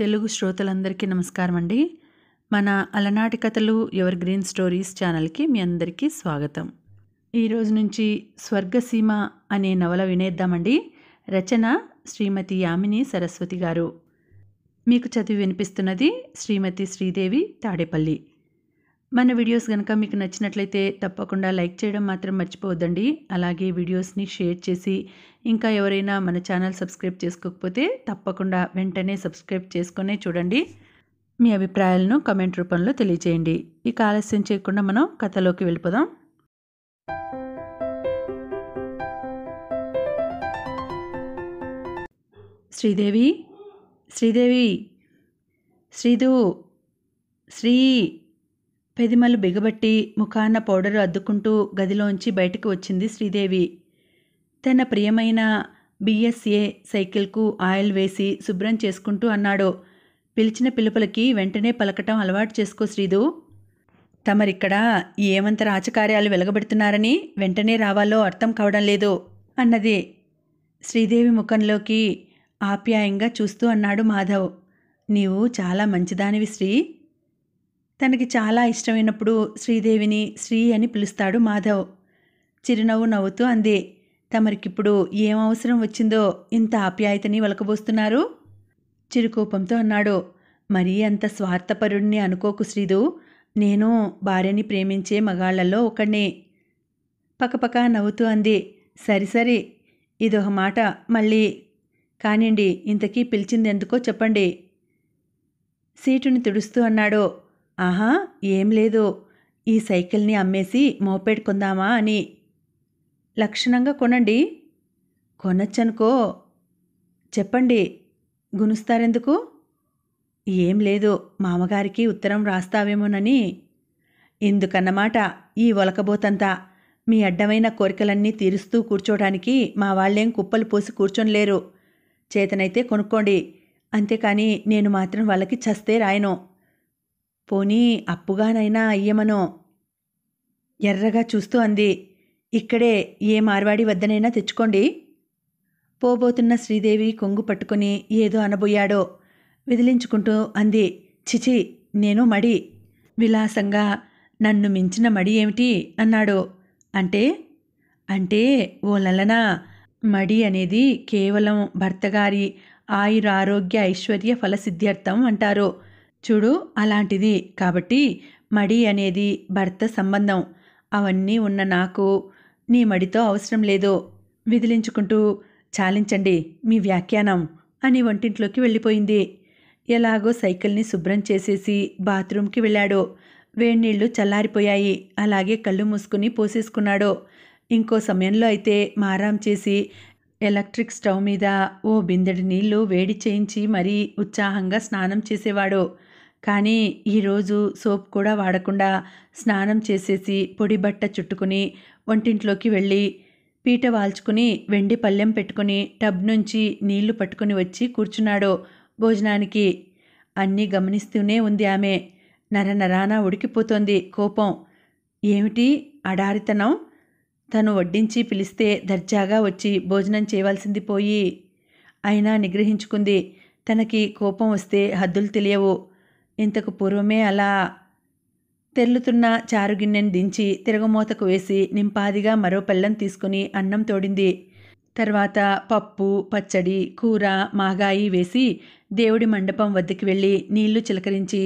తెలుగు శ్రోతలందరికీ నమస్కారం అండి మన అలనాటి కథలు ఎవర్ గ్రీన్ స్టోరీస్ ఛానల్కి మీ అందరికీ స్వాగతం ఈరోజు నుంచి స్వర్గసీమ అనే నవల వినేద్దామండి రచన శ్రీమతి యామిని సరస్వతి గారు మీకు చదివి వినిపిస్తున్నది శ్రీమతి శ్రీదేవి తాడేపల్లి మన వీడియోస్ కనుక మీకు నచ్చినట్లయితే తప్పకుండా లైక్ చేయడం మాత్రం మర్చిపోవద్దండి అలాగే వీడియోస్ని షేర్ చేసి ఇంకా ఎవరైనా మన ఛానల్ సబ్స్క్రైబ్ చేసుకోకపోతే తప్పకుండా వెంటనే సబ్స్క్రైబ్ చేసుకునే చూడండి మీ అభిప్రాయాలను కమెంట్ రూపంలో తెలియజేయండి ఇక ఆలస్యం చేయకుండా మనం కథలోకి వెళ్ళిపోదాం శ్రీదేవి శ్రీదేవి శ్రీదు శ్రీ పెదిమలు బిగబట్టి ముఖాన పౌడరు అద్దుకుంటూ గదిలోంచి బయటకు వచ్చింది శ్రీదేవి తన ప్రియమైన బిఎస్ఏ సైకిల్కు ఆయిల్ వేసి శుభ్రం చేసుకుంటూ అన్నాడు పిలిచిన పిలుపులకి వెంటనే పలకటం అలవాటు చేసుకో శ్రీదు తమరిక్కడ ఏమంత రాచకార్యాలు వెలగబెడుతున్నారని వెంటనే రావాలో అర్థం కావడం లేదు అన్నది శ్రీదేవి ముఖంలోకి ఆప్యాయంగా చూస్తూ అన్నాడు మాధవ్ నీవు చాలా మంచిదానివి శ్రీ తనకి చాలా ఇష్టమైనప్పుడు శ్రీదేవిని శ్రీ అని పిలుస్తాడు మాధవ్ చిరునవ్వు నవ్వుతూ అంది తమరికిప్పుడు ఏం అవసరం వచ్చిందో ఇంత ఆప్యాయతని వలకబోస్తున్నారు చిరుకోపంతో అన్నాడు మరీ అంత స్వార్థపరుడిని అనుకోకు శ్రీదు నేను భార్యని ప్రేమించే మగాళ్లలో ఒకడిని పక్కపక్క నవ్వుతూ అంది సరి సరి ఇదొక మాట మళ్ళీ కానిండి ఇంతకీ పిలిచిందెందుకో చెప్పండి సీటుని తుడుస్తూ అన్నాడు ఆహా ఏం లేదు ఈ సైకిల్ని అమ్మేసి మోపెడ్ కొందామా అని లక్షణంగా కొనండి కొనొచ్చనుకో చెప్పండి గునుస్తారెందుకు ఏం లేదు మామగారికి ఉత్తరం రాస్తావేమోనని ఎందుకన్నమాట ఈ ఒలకబోతంతా మీ అడ్డమైన కోరికలన్నీ తీరుస్తూ కూర్చోడానికి మా వాళ్ళేం కుప్పలు పోసి కూర్చొనిలేరు చేతనైతే కొనుక్కోండి అంతేకాని నేను మాత్రం వాళ్ళకి చస్తే రాయను పోనీ అప్పుగానైనా అయ్యమనో ఎర్రగా చూస్తూ అంది ఇక్కడే ఏ మార్వాడి వద్దనైనా తెచ్చుకోండి పోబోతున్న శ్రీదేవి కొంగు పట్టుకుని ఏదో అనబోయాడో విదిలించుకుంటూ అంది చిచి నేను మడి విలాసంగా నన్ను మించిన మడి ఏమిటి అన్నాడు అంటే అంటే ఓ లలన మడి అనేది కేవలం భర్తగారి ఆయురారోగ్య ఐశ్వర్య ఫలసిద్ధ్యర్థం అంటారు చూడు అలాంటిది కాబట్టి మడి అనేది భర్త సంబంధం అవన్నీ ఉన్న నాకు నీ మడితో అవసరం లేదు విదిలించుకుంటూ చాలించండి మీ వ్యాఖ్యానం అని వంటింట్లోకి వెళ్ళిపోయింది ఎలాగో సైకిల్ని శుభ్రం చేసేసి బాత్రూమ్కి వెళ్ళాడు వేణీళ్లు చల్లారిపోయాయి అలాగే కళ్ళు మూసుకుని పోసేసుకున్నాడు ఇంకో సమయంలో అయితే మారాం చేసి ఎలక్ట్రిక్ స్టవ్ మీద ఓ బిందెడి నీళ్లు వేడి చేయించి మరీ ఉత్సాహంగా స్నానం చేసేవాడు కానీ ఈరోజు సోప్ కూడా వాడకుండా స్నానం చేసేసి పొడి బట్ట చుట్టుకుని వంటింట్లోకి వెళ్ళి పీట వాల్చుకుని వెండి పళ్ళెం పెట్టుకుని టబ్ నుంచి నీళ్లు పట్టుకుని వచ్చి కూర్చున్నాడు భోజనానికి అన్నీ గమనిస్తూనే ఉంది ఆమె నర నరాన ఉడికిపోతోంది కోపం ఏమిటి అడారితనం తను వడ్డించి పిలిస్తే దర్జాగా వచ్చి భోజనం చేయవలసింది పోయి అయినా నిగ్రహించుకుంది తనకి కోపం వస్తే హద్దులు తెలియవు ఇంతకు పూర్వమే అలా తెల్లుతున్న చారుగిన్నెను దించి తిరగమూతకు వేసి నింపాదిగా మరో పెళ్ళం తీసుకుని అన్నం తోడింది తర్వాత పప్పు పచ్చడి కూర మాగాయి వేసి దేవుడి మండపం వద్దకు వెళ్ళి నీళ్లు చిలకరించి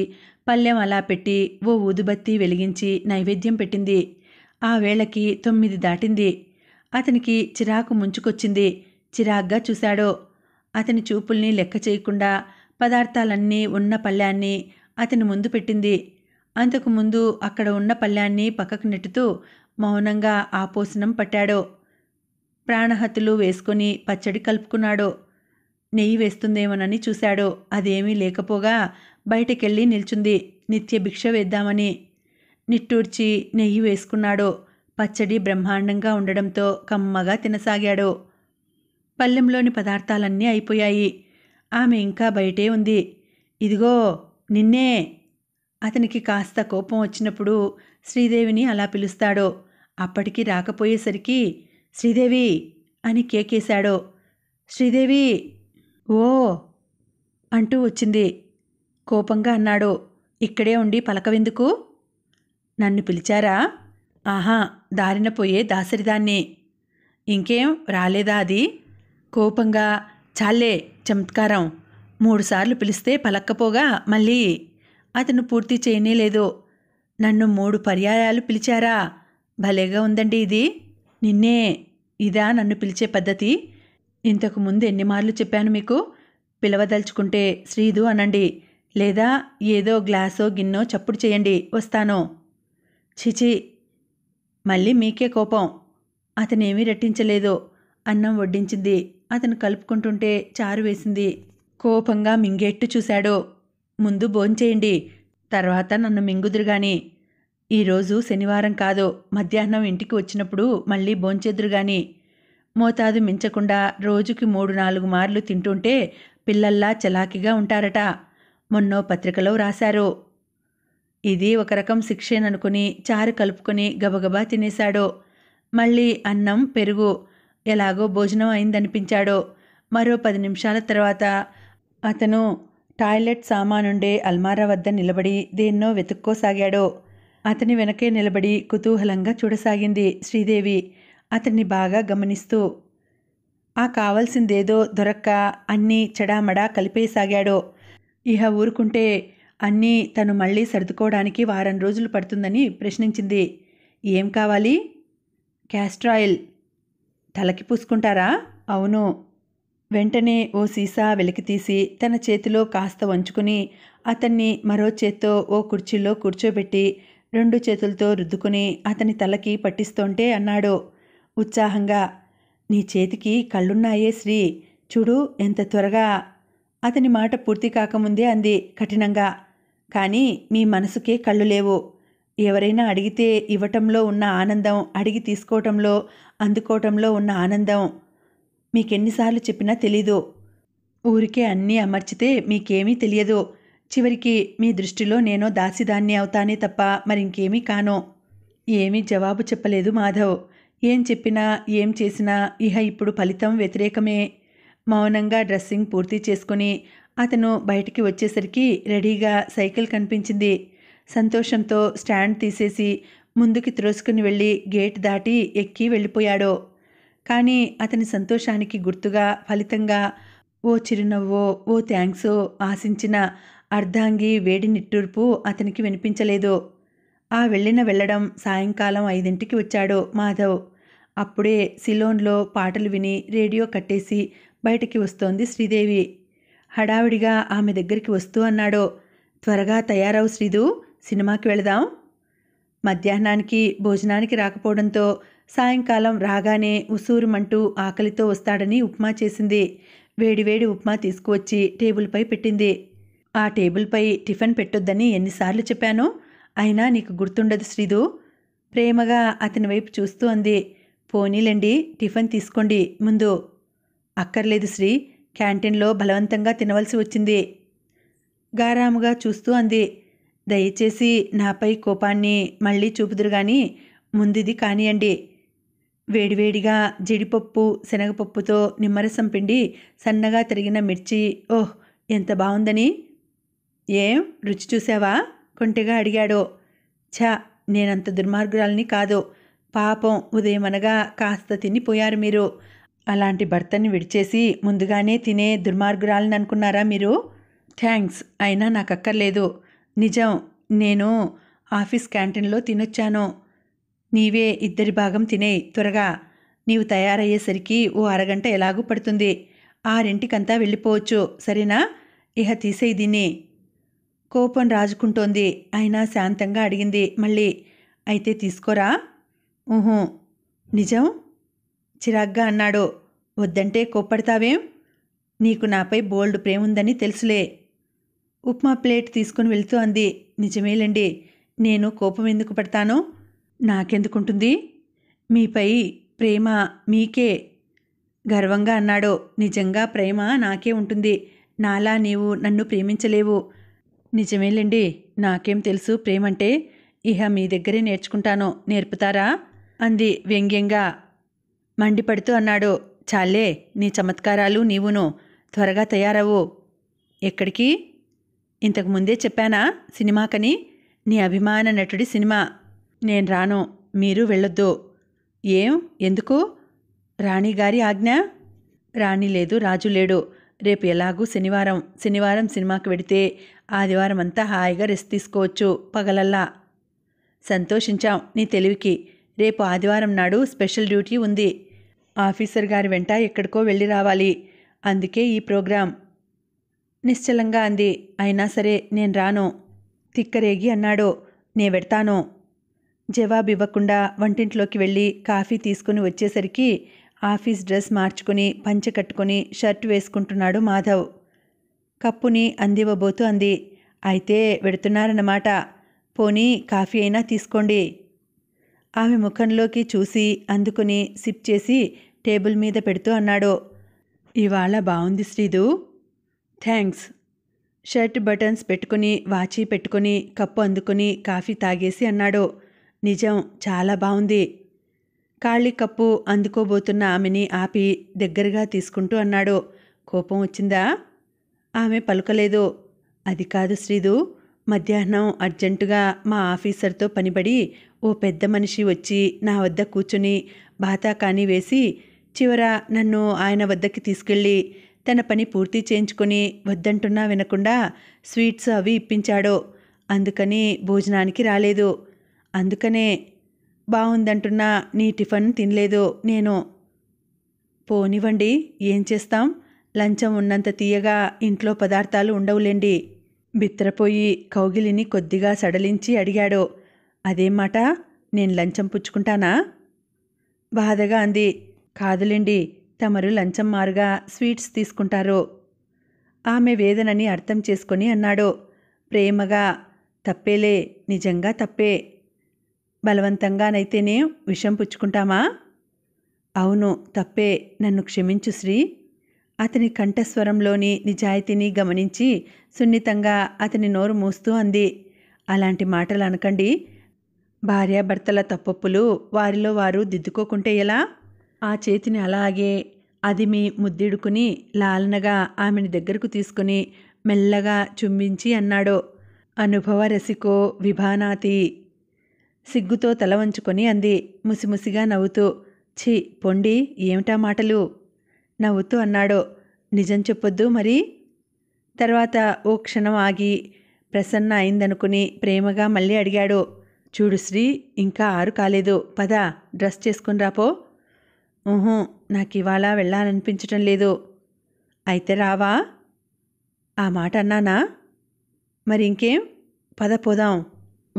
పల్లెం అలా పెట్టి ఓ ఊదుబత్తి వెలిగించి నైవేద్యం పెట్టింది ఆ వేళకి తొమ్మిది దాటింది అతనికి చిరాకు ముంచుకొచ్చింది చిరాగ్గా చూశాడో అతని చూపుల్ని లెక్క చేయకుండా పదార్థాలన్నీ ఉన్న పళ్ళాన్ని అతను ముందు పెట్టింది అంతకుముందు అక్కడ ఉన్న పళ్ళ్యాన్ని పక్కకు నెట్టుతూ మౌనంగా ఆపోసనం పట్టాడో ప్రాణహతులు వేసుకొని పచ్చడి కలుపుకున్నాడో నెయ్యి వేస్తుందేమోనని చూశాడో అదేమీ లేకపోగా బయటకెళ్ళి నిల్చుంది నిత్య భిక్ష వేద్దామని నిట్టూర్చి నెయ్యి వేసుకున్నాడో పచ్చడి బ్రహ్మాండంగా ఉండడంతో కమ్మగా తినసాగాడో పళ్ళెంలోని పదార్థాలన్నీ అయిపోయాయి ఆమె ఇంకా బయటే ఉంది ఇదిగో నిన్నే అతనికి కాస్త కోపం వచ్చినప్పుడు శ్రీదేవిని అలా పిలుస్తాడో అప్పటికి రాకపోయేసరికి శ్రీదేవి అని కేకేశాడో శ్రీదేవి ఓ అంటూ వచ్చింది కోపంగా అన్నాడు ఇక్కడే ఉండి పలకవెందుకు నన్ను పిలిచారా ఆహా దారిన పోయే దాసరిదాన్ని ఇంకేం రాలేదా అది కోపంగా చాలే చమత్కారం మూడుసార్లు పిలిస్తే పలక్కపోగా మళ్ళీ అతను పూర్తి చేయనేలేదు నన్ను మూడు పర్యాయాలు పిలిచారా భలేగా ఉందండి ఇది నిన్నే ఇదా నన్ను పిలిచే పద్ధతి ఇంతకుముందు ఎన్నిమార్లు చెప్పాను మీకు పిలవదలుచుకుంటే శ్రీదు అనండి లేదా ఏదో గ్లాసో గిన్నో చప్పుడు చేయండి వస్తాను చిచి మళ్ళీ మీకే కోపం అతనేమీ రెట్టించలేదు అన్నం వడ్డించింది అతను కలుపుకుంటుంటే చారు వేసింది కోపంగా మింగేట్టు చూశాడు ముందు భోంచేయండి తర్వాత నన్ను మింగుదురుగాని ఈరోజు శనివారం కాదు మధ్యాహ్నం ఇంటికి వచ్చినప్పుడు మళ్ళీ భోంచేదురుగాని మోతాదు మించకుండా రోజుకి మూడు నాలుగు మార్లు తింటుంటే పిల్లల్లా చలాకిగా ఉంటారట మొన్నో పత్రికలో రాశారు ఇది ఒక రకం శిక్షేననుకుని చారు కలుపుకొని గబగబా తినేశాడు మళ్ళీ అన్నం పెరుగు ఎలాగో భోజనం అయిందనిపించాడు మరో పది నిమిషాల తర్వాత అతను టాయిలెట్ సామానుండే అల్మారా వద్ద నిలబడి దేన్నో వెతుక్కోసాగాడో అతని వెనకే నిలబడి కుతూహలంగా చూడసాగింది శ్రీదేవి అతన్ని బాగా గమనిస్తూ ఆ కావలసిందేదో దొరక్క అన్నీ చెడామడా కలిపేసాగాడో ఇహ ఊరుకుంటే అన్నీ తను మళ్ళీ సర్దుకోవడానికి వారం రోజులు పడుతుందని ప్రశ్నించింది ఏం కావాలి క్యాస్ట్రాయిల్ తలకి పూసుకుంటారా అవును వెంటనే ఓ సీసా వెలికితీసి తన చేతిలో కాస్త వంచుకుని అతన్ని మరో చేత్తో ఓ కుర్చీలో కూర్చోబెట్టి రెండు చేతులతో రుద్దుకుని అతని తలకి పట్టిస్తోంటే అన్నాడు ఉత్సాహంగా నీ చేతికి కళ్ళున్నాయే శ్రీ చూడు ఎంత త్వరగా అతని మాట పూర్తి కాకముందే అంది కఠినంగా కానీ మీ మనసుకే కళ్ళు లేవు ఎవరైనా అడిగితే ఇవ్వటంలో ఉన్న ఆనందం అడిగి తీసుకోవటంలో అందుకోవటంలో ఉన్న ఆనందం మీకెన్నిసార్లు చెప్పినా తెలీదు ఊరికే అన్నీ అమర్చితే మీకేమీ తెలియదు చివరికి మీ దృష్టిలో నేను దాసిదాన్ని అవుతానే తప్ప మరింకేమీ కాను ఏమీ జవాబు చెప్పలేదు మాధవ్ ఏం చెప్పినా ఏం చేసినా ఇహ ఇప్పుడు ఫలితం వ్యతిరేకమే మౌనంగా డ్రెస్సింగ్ పూర్తి చేసుకుని అతను బయటికి వచ్చేసరికి రెడీగా సైకిల్ కనిపించింది సంతోషంతో స్టాండ్ తీసేసి ముందుకి త్రోసుకుని వెళ్ళి గేట్ దాటి ఎక్కి వెళ్ళిపోయాడు కానీ అతని సంతోషానికి గుర్తుగా ఫలితంగా ఓ చిరునవ్వో ఓ థ్యాంక్సో ఆశించిన అర్ధాంగి వేడి నిట్టూర్పు అతనికి వినిపించలేదు ఆ వెళ్ళిన వెళ్ళడం సాయంకాలం ఐదింటికి వచ్చాడు మాధవ్ అప్పుడే సిలోన్లో పాటలు విని రేడియో కట్టేసి బయటికి వస్తోంది శ్రీదేవి హడావిడిగా ఆమె దగ్గరికి వస్తూ అన్నాడు త్వరగా తయారవు శ్రీదు సినిమాకి వెళదాం మధ్యాహ్నానికి భోజనానికి రాకపోవడంతో సాయంకాలం రాగానే ఉసూరుమంటూ ఆకలితో వస్తాడని ఉప్మా చేసింది వేడివేడి ఉప్మా తీసుకువచ్చి టేబుల్పై పెట్టింది ఆ టేబుల్పై టిఫిన్ పెట్టొద్దని ఎన్నిసార్లు చెప్పానో అయినా నీకు గుర్తుండదు శ్రీదు ప్రేమగా అతని వైపు చూస్తూ అంది పోనీలండి టిఫిన్ తీసుకోండి ముందు అక్కర్లేదు శ్రీ క్యాంటీన్లో బలవంతంగా తినవలసి వచ్చింది గారాముగా చూస్తూ అంది దయచేసి నాపై కోపాన్ని మళ్ళీ చూపుదురు కానీ ముందుది కానియండి వేడివేడిగా జీడిపప్పు శనగపప్పుతో నిమ్మరసం పిండి సన్నగా తరిగిన మిర్చి ఓహ్ ఎంత బాగుందని ఏం రుచి చూసావా కొంటిగా అడిగాడో ఛా నేనంత దుర్మార్గురాలని కాదు పాపం ఉదయం అనగా కాస్త తినిపోయారు మీరు అలాంటి భర్తని విడిచేసి ముందుగానే తినే దుర్మార్గురాలని అనుకున్నారా మీరు థ్యాంక్స్ అయినా నాకు అక్కర్లేదు నిజం నేను ఆఫీస్ క్యాంటీన్లో తినొచ్చాను నీవే ఇద్దరి భాగం తినే త్వరగా నీవు తయారయ్యేసరికి ఓ అరగంట ఎలాగూ పడుతుంది ఆరింటికంతా వెళ్ళిపోవచ్చు సరేనా ఇహ తీసేయి దీన్ని కోపం రాజుకుంటోంది అయినా శాంతంగా అడిగింది మళ్ళీ అయితే తీసుకోరా ఊహూ నిజం చిరాగ్గా అన్నాడు వద్దంటే కోప్పడతావేం నీకు నాపై బోల్డ్ ప్రేముందని తెలుసులే ఉప్మా ప్లేట్ తీసుకుని వెళుతూ అంది నిజమేలండి నేను కోపం ఎందుకు పడతాను నాకెందుకుంటుంది మీపై ప్రేమ మీకే గర్వంగా అన్నాడు నిజంగా ప్రేమ నాకే ఉంటుంది నాలా నీవు నన్ను ప్రేమించలేవు నిజమేలేండి నాకేం తెలుసు ప్రేమంటే ఇహ మీ దగ్గరే నేర్చుకుంటాను నేర్పుతారా అంది వ్యంగ్యంగా మండిపడుతూ అన్నాడు చాలే నీ చమత్కారాలు నీవును త్వరగా తయారవు ఎక్కడికి ఇంతకుముందే చెప్పానా సినిమాకని నీ అభిమాన నటుడి సినిమా నేను రాను మీరు వెళ్ళొద్దు ఏం ఎందుకు రాణిగారి ఆజ్ఞ రాణి లేదు రాజు లేడు రేపు ఎలాగూ శనివారం శనివారం సినిమాకి వెడితే ఆదివారం అంతా హాయిగా రెస్ట్ తీసుకోవచ్చు పగలల్లా సంతోషించాం నీ తెలివికి రేపు ఆదివారం నాడు స్పెషల్ డ్యూటీ ఉంది ఆఫీసర్ గారి వెంట ఎక్కడికో వెళ్ళి రావాలి అందుకే ఈ ప్రోగ్రాం నిశ్చలంగా అంది అయినా సరే నేను రాను తిక్కరేగి అన్నాడు నే వెడతాను జవాబు ఇవ్వకుండా వంటింట్లోకి వెళ్ళి కాఫీ తీసుకుని వచ్చేసరికి ఆఫీస్ డ్రెస్ మార్చుకుని పంచె కట్టుకుని షర్ట్ వేసుకుంటున్నాడు మాధవ్ కప్పుని అందివ్వబోతూ అంది అయితే వెడుతున్నారన్నమాట పోనీ కాఫీ అయినా తీసుకోండి ఆమె ముఖంలోకి చూసి అందుకుని సిప్ చేసి టేబుల్ మీద పెడుతూ అన్నాడు ఇవాళ బాగుంది శ్రీదు థ్యాంక్స్ షర్ట్ బటన్స్ పెట్టుకుని వాచి పెట్టుకుని కప్పు అందుకుని కాఫీ తాగేసి అన్నాడు నిజం చాలా బాగుంది ఖాళీ కప్పు అందుకోబోతున్న ఆమెని ఆపి దగ్గరగా తీసుకుంటూ అన్నాడు కోపం వచ్చిందా ఆమె పలుకలేదు అది కాదు శ్రీదు మధ్యాహ్నం అర్జెంటుగా మా ఆఫీసర్తో పనిబడి ఓ పెద్ద మనిషి వచ్చి నా వద్ద కూర్చుని బాతాకాని వేసి చివర నన్ను ఆయన వద్దకి తీసుకెళ్ళి తన పని పూర్తి చేయించుకొని వద్దంటున్నా వినకుండా స్వీట్స్ అవి ఇప్పించాడు అందుకని భోజనానికి రాలేదు అందుకనే బాగుందంటున్నా నీ టిఫన్ తినలేదు నేను పోనివ్వండి ఏం చేస్తాం లంచం ఉన్నంత తీయగా ఇంట్లో పదార్థాలు ఉండవులేండి బిత్తరపోయి కౌగిలిని కొద్దిగా సడలించి అడిగాడు అదేమాట నేను లంచం పుచ్చుకుంటానా బాధగా అంది కాదులేండి తమరు లంచం మారుగా స్వీట్స్ తీసుకుంటారు ఆమె వేదనని అర్థం చేసుకొని అన్నాడు ప్రేమగా తప్పేలే నిజంగా తప్పే బలవంతంగానైతేనే విషం పుచ్చుకుంటామా అవును తప్పే నన్ను క్షమించు శ్రీ అతని కంఠస్వరంలోని నిజాయితీని గమనించి సున్నితంగా అతని నోరు మూస్తూ అంది అలాంటి మాటలు అనకండి భార్యాభర్తల తప్పప్పులు వారిలో వారు దిద్దుకోకుంటే ఎలా ఆ చేతిని అలాగే అది మీ ముద్దిడుకుని లాలనగా ఆమెని దగ్గరకు తీసుకుని మెల్లగా చుంబించి అన్నాడు అనుభవ రసికో విభానాతి సిగ్గుతో తల వంచుకొని అంది ముసిముసిగా నవ్వుతూ ఛీ పొండి ఏమిటా మాటలు నవ్వుతూ అన్నాడు నిజం చెప్పొద్దు మరి తర్వాత ఓ క్షణం ఆగి ప్రసన్న అయిందనుకుని ప్రేమగా మళ్ళీ అడిగాడు చూడు శ్రీ ఇంకా ఆరు కాలేదు పద డ్రెస్ చేసుకుని రాపో ఊహూ నాకు ఇవాళ వెళ్ళాలనిపించటం లేదు అయితే రావా ఆ మాట అన్నానా మరి ఇంకేం పద పోదాం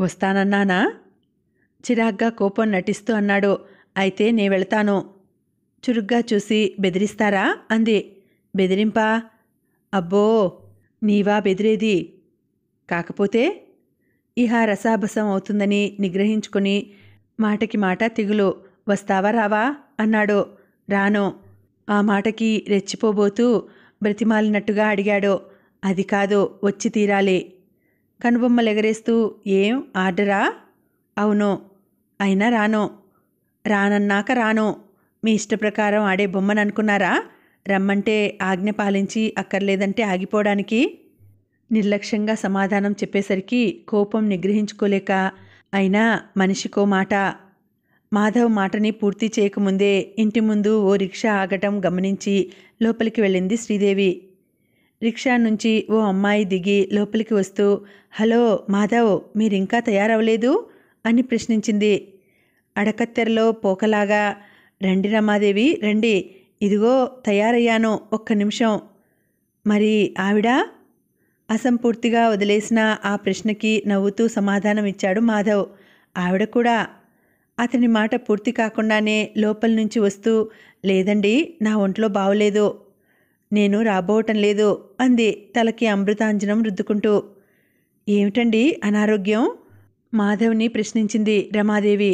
వస్తానన్నానా చిరాగ్గా కోపం నటిస్తూ అన్నాడు అయితే నే వెళ్తాను చురుగ్గా చూసి బెదిరిస్తారా అంది బెదిరింపా అబ్బో నీవా బెదిరేది కాకపోతే ఇహ రసాభసం అవుతుందని నిగ్రహించుకుని మాటకి మాట తిగులు వస్తావా రావా అన్నాడు రాను ఆ మాటకి రెచ్చిపోబోతూ బ్రతిమాలినట్టుగా అడిగాడు అది కాదు వచ్చి తీరాలి కనుబొమ్మలెగరేస్తూ ఏం ఆర్డరా అవును అయినా రాను రానన్నాక రాను మీ ఇష్టప్రకారం ఆడే బొమ్మను అనుకున్నారా రమ్మంటే ఆజ్ఞ పాలించి అక్కర్లేదంటే ఆగిపోవడానికి నిర్లక్ష్యంగా సమాధానం చెప్పేసరికి కోపం నిగ్రహించుకోలేక అయినా మనిషికో మాట మాధవ్ మాటని పూర్తి చేయకముందే ఇంటి ముందు ఓ రిక్షా ఆగటం గమనించి లోపలికి వెళ్ళింది శ్రీదేవి రిక్షా నుంచి ఓ అమ్మాయి దిగి లోపలికి వస్తూ హలో మాధవ్ మీరింకా తయారవ్వలేదు అని ప్రశ్నించింది అడకత్తెరలో పోకలాగా రండి రమాదేవి రండి ఇదిగో తయారయ్యాను ఒక్క నిమిషం మరి ఆవిడ అసంపూర్తిగా వదిలేసిన ఆ ప్రశ్నకి నవ్వుతూ సమాధానం ఇచ్చాడు మాధవ్ ఆవిడ కూడా అతని మాట పూర్తి కాకుండానే లోపల నుంచి వస్తూ లేదండి నా ఒంట్లో బాగోలేదు నేను రాబోవటం లేదు అంది తలకి అమృతాంజనం రుద్దుకుంటూ ఏమిటండి అనారోగ్యం మాధవ్ని ప్రశ్నించింది రమాదేవి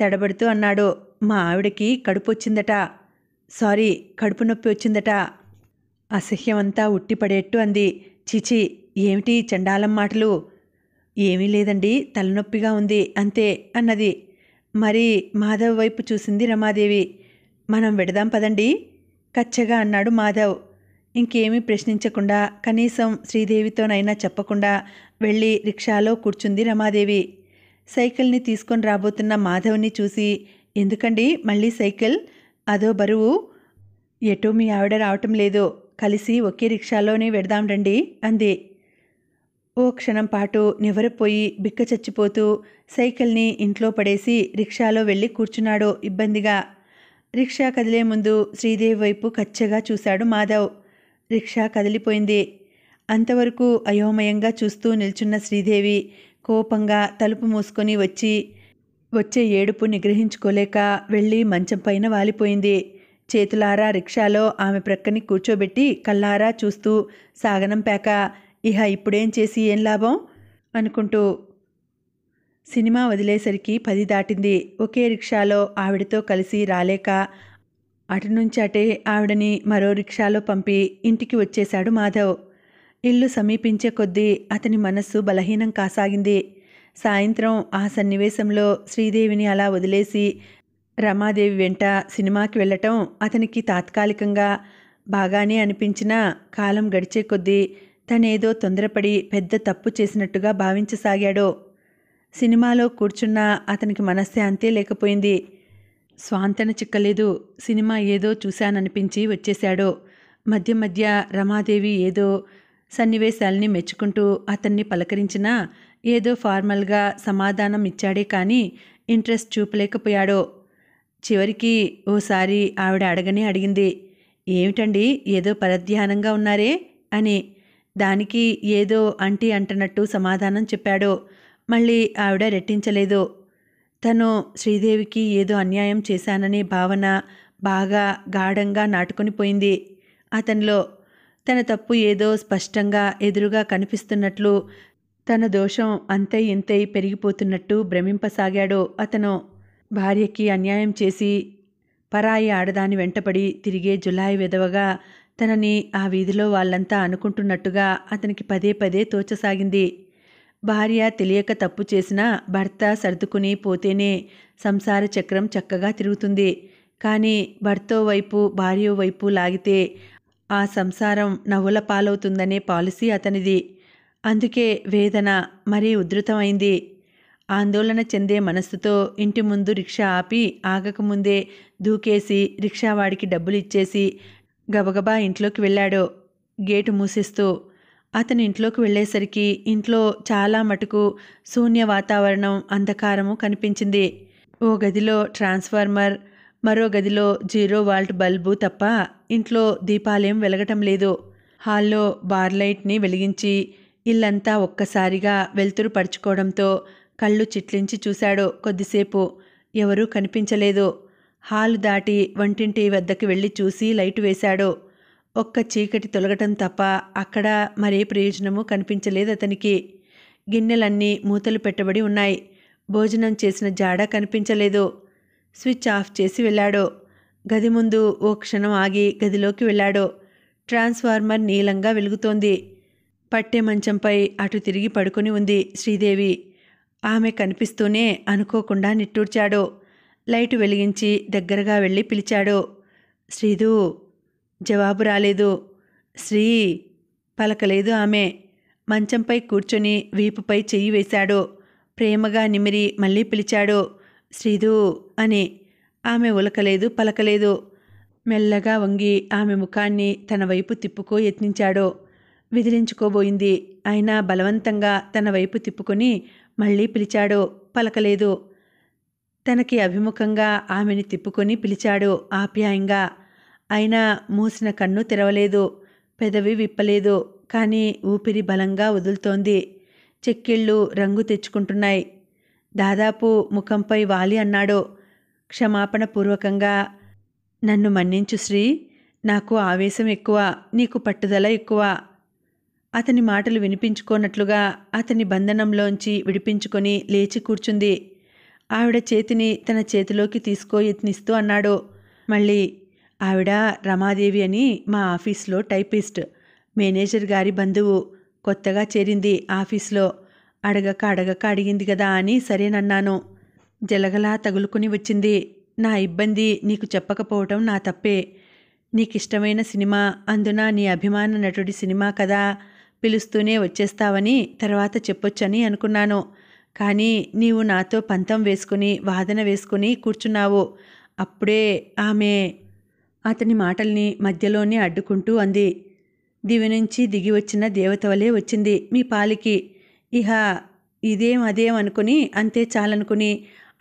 తడబడుతూ అన్నాడు మా ఆవిడకి కడుపు వచ్చిందట సారీ కడుపు నొప్పి వచ్చిందట అసహ్యమంతా ఉట్టిపడేట్టు అంది చిచి ఏమిటి చండాలం మాటలు ఏమీ లేదండి తలనొప్పిగా ఉంది అంతే అన్నది మరి మాధవ్ వైపు చూసింది రమాదేవి మనం విడదాం పదండి కచ్చగా అన్నాడు మాధవ్ ఇంకేమీ ప్రశ్నించకుండా కనీసం శ్రీదేవితోనైనా చెప్పకుండా వెళ్ళి రిక్షాలో కూర్చుంది రమాదేవి సైకిల్ని తీసుకొని రాబోతున్న మాధవ్ని చూసి ఎందుకండి మళ్ళీ సైకిల్ అదో బరువు ఎటు మీ ఆవిడ రావటం లేదు కలిసి ఒకే రిక్షాలోనే వెడదాం రండి అంది ఓ క్షణం పాటు నివరపోయి బిక్క చచ్చిపోతూ సైకిల్ని ఇంట్లో పడేసి రిక్షాలో వెళ్ళి కూర్చున్నాడు ఇబ్బందిగా రిక్షా కదిలే ముందు శ్రీదేవి వైపు కచ్చగా చూశాడు మాధవ్ రిక్షా కదిలిపోయింది అంతవరకు అయోమయంగా చూస్తూ నిల్చున్న శ్రీదేవి కోపంగా తలుపు మూసుకొని వచ్చి వచ్చే ఏడుపు నిగ్రహించుకోలేక వెళ్ళి మంచం పైన వాలిపోయింది చేతులారా రిక్షాలో ఆమె ప్రక్కని కూర్చోబెట్టి కల్లారా చూస్తూ సాగనంపాక ఇహ ఇప్పుడేం చేసి ఏం లాభం అనుకుంటూ సినిమా వదిలేసరికి పది దాటింది ఒకే రిక్షాలో ఆవిడతో కలిసి రాలేక అటు నుంచి అటే ఆవిడని మరో రిక్షాలో పంపి ఇంటికి వచ్చేశాడు మాధవ్ ఇల్లు సమీపించే కొద్దీ అతని మనస్సు బలహీనం కాసాగింది సాయంత్రం ఆ సన్నివేశంలో శ్రీదేవిని అలా వదిలేసి రమాదేవి వెంట సినిమాకి వెళ్ళటం అతనికి తాత్కాలికంగా బాగానే అనిపించినా కాలం గడిచే కొద్దీ తనేదో తొందరపడి పెద్ద తప్పు చేసినట్టుగా భావించసాగాడు సినిమాలో కూర్చున్న అతనికి మనశ్శాంతి లేకపోయింది స్వాంతన చిక్కలేదు సినిమా ఏదో చూశాననిపించి వచ్చేశాడు మధ్య మధ్య రమాదేవి ఏదో సన్నివేశాల్ని మెచ్చుకుంటూ అతన్ని పలకరించినా ఏదో ఫార్మల్గా సమాధానం ఇచ్చాడే కానీ ఇంట్రెస్ట్ చూపలేకపోయాడో చివరికి ఓసారి ఆవిడ అడగనే అడిగింది ఏమిటండి ఏదో పరధ్యానంగా ఉన్నారే అని దానికి ఏదో అంటి అంటనట్టు సమాధానం చెప్పాడో మళ్ళీ ఆవిడ రెట్టించలేదు తను శ్రీదేవికి ఏదో అన్యాయం చేశాననే భావన బాగా గాఢంగా నాటుకొని పోయింది అతనిలో తన తప్పు ఏదో స్పష్టంగా ఎదురుగా కనిపిస్తున్నట్లు తన దోషం అంతే ఇంతే పెరిగిపోతున్నట్టు భ్రమింపసాగాడో అతను భార్యకి అన్యాయం చేసి పరాయి ఆడదాని వెంటపడి తిరిగే జులాయి విధవగా తనని ఆ వీధిలో వాళ్ళంతా అనుకుంటున్నట్టుగా అతనికి పదే పదే తోచసాగింది భార్య తెలియక తప్పు చేసినా భర్త సర్దుకుని పోతేనే సంసార చక్రం చక్కగా తిరుగుతుంది కానీ భర్తో వైపు భార్య వైపు లాగితే ఆ సంసారం నవ్వుల పాలవుతుందనే పాలసీ అతనిది అందుకే వేదన మరీ ఉధృతమైంది ఆందోళన చెందే మనస్సుతో ఇంటి ముందు రిక్షా ఆపి ఆగకముందే దూకేసి రిక్షావాడికి డబ్బులు ఇచ్చేసి గబగబా ఇంట్లోకి వెళ్ళాడు గేటు మూసేస్తూ అతను ఇంట్లోకి వెళ్ళేసరికి ఇంట్లో చాలా మటుకు శూన్య వాతావరణం అంధకారము కనిపించింది ఓ గదిలో ట్రాన్స్ఫార్మర్ మరో గదిలో జీరో వాల్ట్ బల్బు తప్ప ఇంట్లో దీపాలేం వెలగటం లేదు హాల్లో బార్ లైట్ని వెలిగించి ఇల్లంతా ఒక్కసారిగా వెలుతురు పరుచుకోవడంతో కళ్ళు చిట్లించి చూశాడు కొద్దిసేపు ఎవరూ కనిపించలేదు హాలు దాటి వంటింటి వద్దకు వెళ్ళి చూసి లైట్ వేశాడు ఒక్క చీకటి తొలగటం తప్ప అక్కడ మరే ప్రయోజనము కనిపించలేదు అతనికి గిన్నెలన్నీ మూతలు పెట్టబడి ఉన్నాయి భోజనం చేసిన జాడ కనిపించలేదు స్విచ్ ఆఫ్ చేసి వెళ్ళాడు గది ముందు ఓ క్షణం ఆగి గదిలోకి వెళ్ళాడు ట్రాన్స్ఫార్మర్ నీలంగా వెలుగుతోంది పట్టే మంచంపై అటు తిరిగి పడుకుని ఉంది శ్రీదేవి ఆమె కనిపిస్తూనే అనుకోకుండా నిట్టూర్చాడు లైటు వెలిగించి దగ్గరగా వెళ్ళి పిలిచాడు శ్రీదు జవాబు రాలేదు శ్రీ పలకలేదు ఆమె మంచంపై కూర్చొని వీపుపై చెయ్యి వేశాడు ప్రేమగా నిమిరి మళ్ళీ పిలిచాడు శ్రీదు అని ఆమె ఉలకలేదు పలకలేదు మెల్లగా వంగి ఆమె ముఖాన్ని తన వైపు తిప్పుకో యత్నించాడో విదిలించుకోబోయింది ఆయన బలవంతంగా తన వైపు తిప్పుకొని మళ్ళీ పిలిచాడో పలకలేదు తనకి అభిముఖంగా ఆమెని తిప్పుకొని పిలిచాడు ఆప్యాయంగా అయినా మూసిన కన్ను తెరవలేదు పెదవి విప్పలేదు కానీ ఊపిరి బలంగా వదులుతోంది చెక్కిళ్ళు రంగు తెచ్చుకుంటున్నాయి దాదాపు ముఖంపై వాలి అన్నాడో క్షమాపణ పూర్వకంగా నన్ను మన్నించు శ్రీ నాకు ఆవేశం ఎక్కువ నీకు పట్టుదల ఎక్కువ అతని మాటలు వినిపించుకోనట్లుగా అతని బంధనంలోంచి విడిపించుకొని లేచి కూర్చుంది ఆవిడ చేతిని తన చేతిలోకి తీసుకో యత్నిస్తూ అన్నాడు మళ్ళీ ఆవిడ రమాదేవి అని మా ఆఫీస్లో టైపిస్ట్ మేనేజర్ గారి బంధువు కొత్తగా చేరింది ఆఫీస్లో అడగక అడగక అడిగింది కదా అని సరేనన్నాను జలగలా తగులుకుని వచ్చింది నా ఇబ్బంది నీకు చెప్పకపోవటం నా తప్పే నీకిష్టమైన సినిమా అందున నీ అభిమాన నటుడి సినిమా కదా పిలుస్తూనే వచ్చేస్తావని తర్వాత చెప్పొచ్చని అనుకున్నాను కానీ నీవు నాతో పంతం వేసుకుని వాదన వేసుకుని కూర్చున్నావు అప్పుడే ఆమె అతని మాటల్ని మధ్యలోనే అడ్డుకుంటూ అంది దివి నుంచి దిగి వచ్చిన దేవత వలె వచ్చింది మీ పాలికి ఇహ ఇదేం అదేం అనుకుని అంతే చాలనుకుని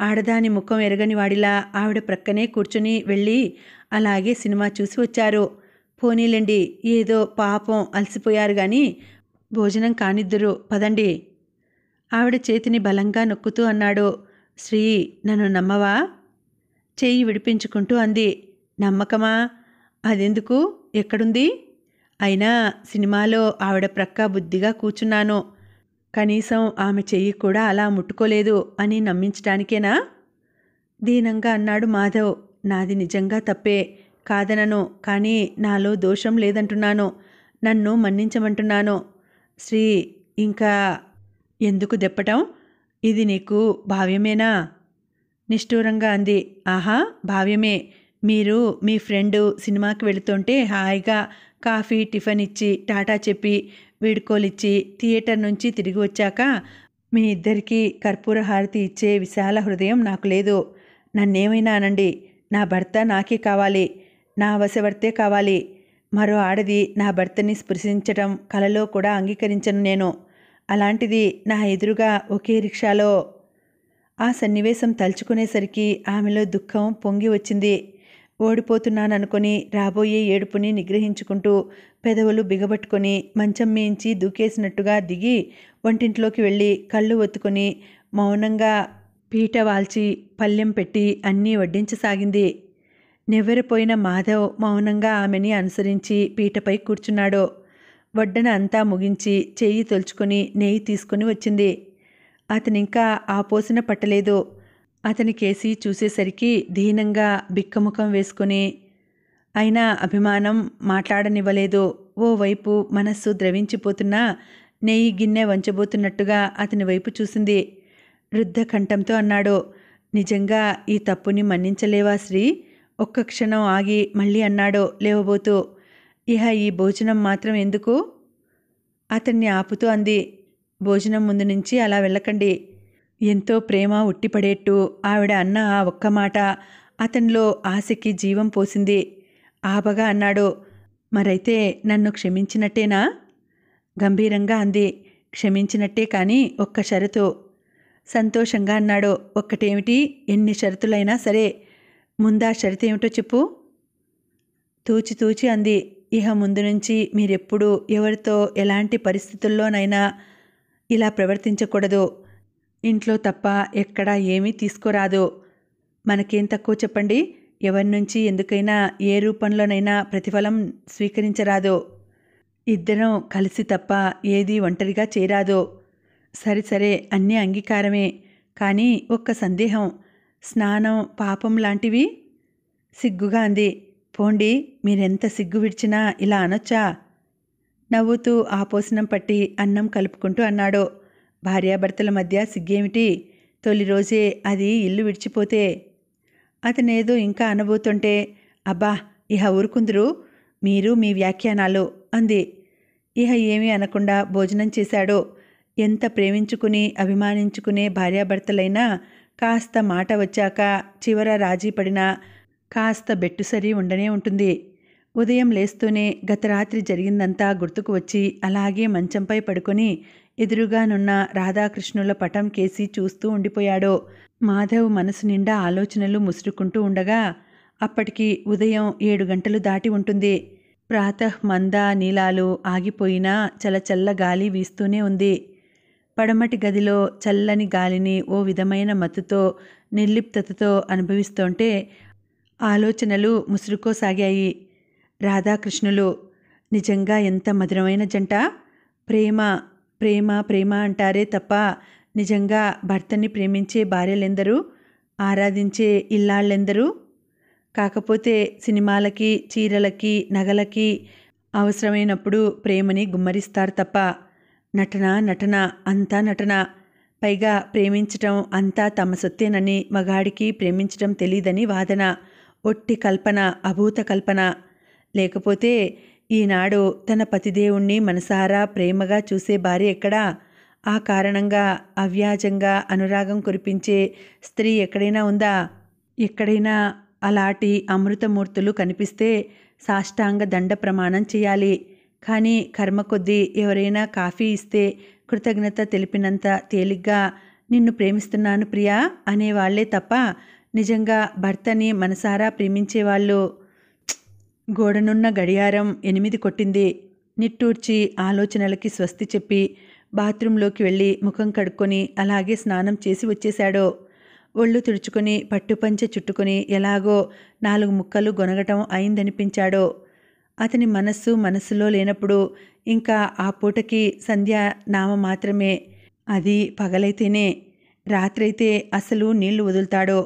ఆడదాని ముఖం ఎరగని వాడిలా ఆవిడ ప్రక్కనే కూర్చుని వెళ్ళి అలాగే సినిమా చూసి వచ్చారు పోనీలండి ఏదో పాపం అలసిపోయారు కానీ భోజనం కానిద్దరు పదండి ఆవిడ చేతిని బలంగా నొక్కుతూ అన్నాడు శ్రీ నన్ను నమ్మవా చెయ్యి విడిపించుకుంటూ అంది నమ్మకమా అదెందుకు ఎక్కడుంది అయినా సినిమాలో ఆవిడ ప్రక్క బుద్ధిగా కూర్చున్నాను కనీసం ఆమె చెయ్యి కూడా అలా ముట్టుకోలేదు అని నమ్మించడానికేనా దీనంగా అన్నాడు మాధవ్ నాది నిజంగా తప్పే కాదనను కానీ నాలో దోషం లేదంటున్నాను నన్ను మన్నించమంటున్నాను శ్రీ ఇంకా ఎందుకు దెప్పటం ఇది నీకు భావ్యమేనా నిష్ఠూరంగా అంది ఆహా భావ్యమే మీరు మీ ఫ్రెండు సినిమాకి వెళుతుంటే హాయిగా కాఫీ టిఫిన్ ఇచ్చి టాటా చెప్పి వీడ్కోలిచ్చి థియేటర్ నుంచి తిరిగి వచ్చాక మీ ఇద్దరికీ కర్పూర హారతి ఇచ్చే విశాల హృదయం నాకు లేదు నన్నేమైనా అనండి నా భర్త నాకే కావాలి నా వశవర్తే కావాలి మరో ఆడది నా భర్తని స్పృశించడం కలలో కూడా అంగీకరించను నేను అలాంటిది నా ఎదురుగా ఒకే రిక్షాలో ఆ సన్నివేశం తలుచుకునేసరికి ఆమెలో దుఃఖం పొంగి వచ్చింది ఓడిపోతున్నాననుకొని రాబోయే ఏడుపుని నిగ్రహించుకుంటూ పెదవులు బిగబట్టుకొని మంచం మేయించి దూకేసినట్టుగా దిగి వంటింట్లోకి వెళ్ళి కళ్ళు ఒత్తుకొని మౌనంగా పీట వాల్చి పళ్ళెం పెట్టి అన్నీ వడ్డించసాగింది నెవ్వెరపోయిన మాధవ్ మౌనంగా ఆమెని అనుసరించి పీటపై కూర్చున్నాడు వడ్డన అంతా ముగించి చేయి తొలుచుకొని నెయ్యి తీసుకుని వచ్చింది అతనింకా ఆ పోసిన పట్టలేదు అతని కేసి చూసేసరికి దీనంగా బిక్కముఖం వేసుకుని అయినా అభిమానం మాట్లాడనివ్వలేదు ఓవైపు మనస్సు ద్రవించిపోతున్నా నెయ్యి గిన్నె వంచబోతున్నట్టుగా అతని వైపు చూసింది వృద్ధ కంఠంతో అన్నాడు నిజంగా ఈ తప్పుని మన్నించలేవా శ్రీ ఒక్క క్షణం ఆగి మళ్ళీ అన్నాడు లేవబోతూ ఇహ ఈ భోజనం మాత్రం ఎందుకు అతన్ని ఆపుతూ అంది భోజనం ముందు నుంచి అలా వెళ్ళకండి ఎంతో ప్రేమ ఉట్టిపడేట్టు ఆవిడ అన్న ఆ ఒక్క మాట అతనిలో ఆశకి జీవం పోసింది ఆబగా అన్నాడు మరైతే నన్ను క్షమించినట్టేనా గంభీరంగా అంది క్షమించినట్టే కానీ ఒక్క షరతు సంతోషంగా అన్నాడు ఒక్కటేమిటి ఎన్ని షరతులైనా సరే ముందా షరతు ఏమిటో చెప్పు తూచి తూచి అంది ఇహ ముందు నుంచి మీరెప్పుడు ఎవరితో ఎలాంటి పరిస్థితుల్లోనైనా ఇలా ప్రవర్తించకూడదు ఇంట్లో తప్ప ఎక్కడా ఏమీ తీసుకురాదు మనకేం తక్కువ చెప్పండి ఎవరి నుంచి ఎందుకైనా ఏ రూపంలోనైనా ప్రతిఫలం స్వీకరించరాదు ఇద్దరం కలిసి తప్ప ఏది ఒంటరిగా చేరాదు సరి సరే అన్నీ అంగీకారమే కానీ ఒక్క సందేహం స్నానం పాపం లాంటివి సిగ్గుగా అంది పోండి మీరెంత సిగ్గు విడిచినా ఇలా అనొచ్చా నవ్వుతూ ఆపోసనం పట్టి అన్నం కలుపుకుంటూ అన్నాడు భార్యాభర్తల మధ్య సిగ్గేమిటి తొలి రోజే అది ఇల్లు విడిచిపోతే అతనేదో ఇంకా అనబోతుంటే అబ్బా ఇహ ఊరుకుందరు మీరు మీ వ్యాఖ్యానాలు అంది ఇహ ఏమీ అనకుండా భోజనం చేశాడో ఎంత ప్రేమించుకుని అభిమానించుకునే భార్యాభర్తలైనా కాస్త మాట వచ్చాక చివర రాజీ పడినా కాస్త బెట్టుసరి ఉండనే ఉంటుంది ఉదయం లేస్తూనే గత రాత్రి జరిగిందంతా గుర్తుకు వచ్చి అలాగే మంచంపై పడుకొని ఎదురుగానున్న రాధాకృష్ణుల పటం కేసి చూస్తూ ఉండిపోయాడో మాధవ్ మనసు నిండా ఆలోచనలు ముసురుకుంటూ ఉండగా అప్పటికి ఉదయం ఏడు గంటలు దాటి ఉంటుంది ప్రాతః మంద నీలాలు ఆగిపోయినా చలచల్ల గాలి వీస్తూనే ఉంది పడమటి గదిలో చల్లని గాలిని ఓ విధమైన మత్తుతో నిర్లిప్తతతో అనుభవిస్తోంటే ఆలోచనలు ముసురుకోసాగాయి రాధాకృష్ణులు నిజంగా ఎంత మధురమైన జంట ప్రేమ ప్రేమ ప్రేమ అంటారే తప్ప నిజంగా భర్తని ప్రేమించే భార్యలెందరూ ఆరాధించే ఇల్లాళ్ళెందరూ కాకపోతే సినిమాలకి చీరలకి నగలకి అవసరమైనప్పుడు ప్రేమని గుమ్మరిస్తారు తప్ప నటన నటన అంతా నటన పైగా ప్రేమించటం అంతా తమ సొత్తేనని మగాడికి ప్రేమించటం తెలీదని వాదన ఒట్టి కల్పన అభూత కల్పన లేకపోతే ఈనాడు తన పతిదేవుణ్ణి మనసారా ప్రేమగా చూసే భార్య ఎక్కడా ఆ కారణంగా అవ్యాజంగా అనురాగం కురిపించే స్త్రీ ఎక్కడైనా ఉందా ఎక్కడైనా అలాంటి అమృతమూర్తులు కనిపిస్తే సాష్టాంగ దండ ప్రమాణం చేయాలి కానీ కర్మ కొద్దీ ఎవరైనా కాఫీ ఇస్తే కృతజ్ఞత తెలిపినంత తేలిగ్గా నిన్ను ప్రేమిస్తున్నాను ప్రియా అనేవాళ్లే తప్ప నిజంగా భర్తని మనసారా ప్రేమించేవాళ్ళు గోడనున్న గడియారం ఎనిమిది కొట్టింది నిట్టూర్చి ఆలోచనలకి స్వస్తి చెప్పి బాత్రూంలోకి వెళ్ళి ముఖం కడుక్కొని అలాగే స్నానం చేసి వచ్చేశాడో ఒళ్ళు తుడుచుకొని పట్టుపంచె చుట్టుకొని ఎలాగో నాలుగు ముక్కలు గొనగటం అయిందనిపించాడో అతని మనస్సు మనస్సులో లేనప్పుడు ఇంకా ఆ పూటకి సంధ్య నామ మాత్రమే అది పగలైతేనే రాత్రైతే అసలు నీళ్లు వదులుతాడో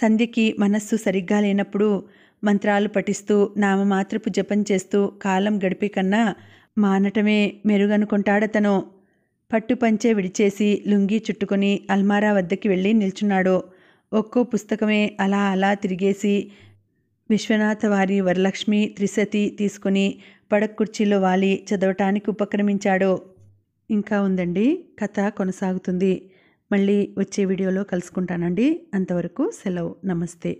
సంధ్యకి మనస్సు సరిగ్గా లేనప్పుడు మంత్రాలు పఠిస్తూ నామమాత్రపు జపం చేస్తూ కాలం గడిపే కన్నా మానటమే మెరుగనుకుంటాడతను పట్టు పంచే విడిచేసి లుంగి చుట్టుకొని అల్మారా వద్దకి వెళ్ళి నిల్చున్నాడు ఒక్కో పుస్తకమే అలా అలా తిరిగేసి విశ్వనాథ వారి వరలక్ష్మి త్రిసతి తీసుకుని పడక్ కుర్చీలో వాలి చదవటానికి ఉపక్రమించాడు ఇంకా ఉందండి కథ కొనసాగుతుంది మళ్ళీ వచ్చే వీడియోలో కలుసుకుంటానండి అంతవరకు సెలవు నమస్తే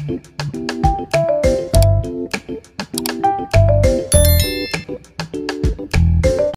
Thank you.